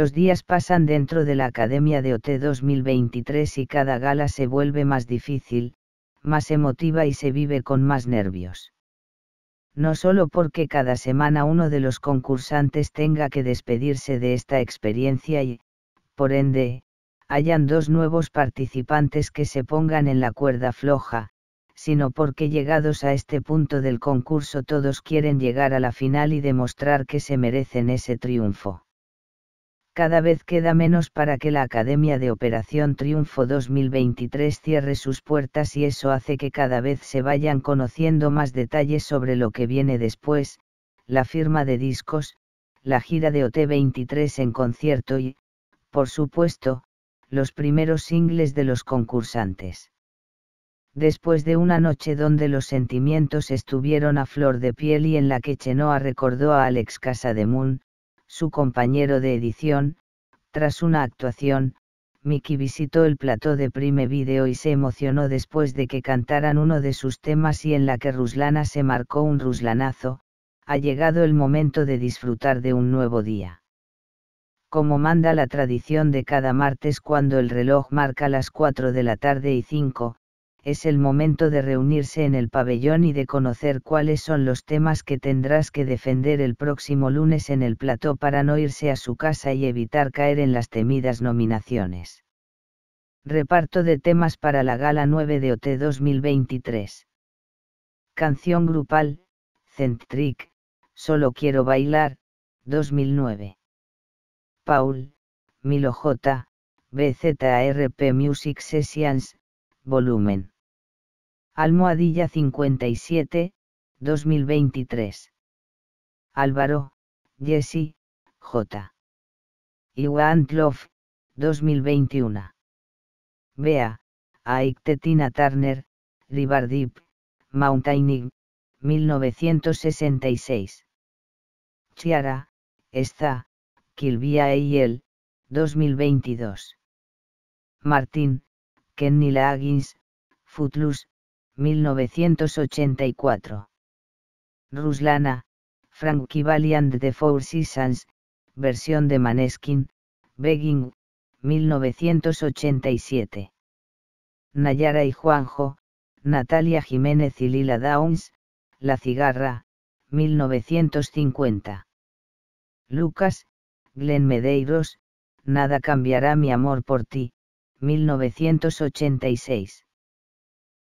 Los días pasan dentro de la Academia de OT 2023 y cada gala se vuelve más difícil, más emotiva y se vive con más nervios. No solo porque cada semana uno de los concursantes tenga que despedirse de esta experiencia y, por ende, hayan dos nuevos participantes que se pongan en la cuerda floja, sino porque llegados a este punto del concurso todos quieren llegar a la final y demostrar que se merecen ese triunfo cada vez queda menos para que la Academia de Operación Triunfo 2023 cierre sus puertas y eso hace que cada vez se vayan conociendo más detalles sobre lo que viene después, la firma de discos, la gira de OT23 en concierto y, por supuesto, los primeros singles de los concursantes. Después de una noche donde los sentimientos estuvieron a flor de piel y en la que Chenoa recordó a Alex Casademun, su compañero de edición, tras una actuación, Miki visitó el plató de Prime Video y se emocionó después de que cantaran uno de sus temas y en la que Ruslana se marcó un ruslanazo, ha llegado el momento de disfrutar de un nuevo día. Como manda la tradición de cada martes cuando el reloj marca las 4 de la tarde y 5, es el momento de reunirse en el pabellón y de conocer cuáles son los temas que tendrás que defender el próximo lunes en el plató para no irse a su casa y evitar caer en las temidas nominaciones. Reparto de temas para la Gala 9 de OT 2023. Canción grupal, Centric, Solo quiero bailar, 2009. Paul, Milo J, BZARP Music Sessions, volumen Almohadilla 57, 2023. Álvaro, Jesse, J. Iwan 2021. Bea, Aiktetina Turner, Rivardip, Mountaining, 1966. Chiara, Está, Kilvia Eiel, 2022. Martín, Kenny Lagins, Footloose, 1984. Ruslana, Frankie Valli de the Four Seasons, versión de Maneskin, Begging, 1987. Nayara y Juanjo, Natalia Jiménez y Lila Downs, La Cigarra, 1950. Lucas, Glenn Medeiros, Nada cambiará mi amor por ti, 1986.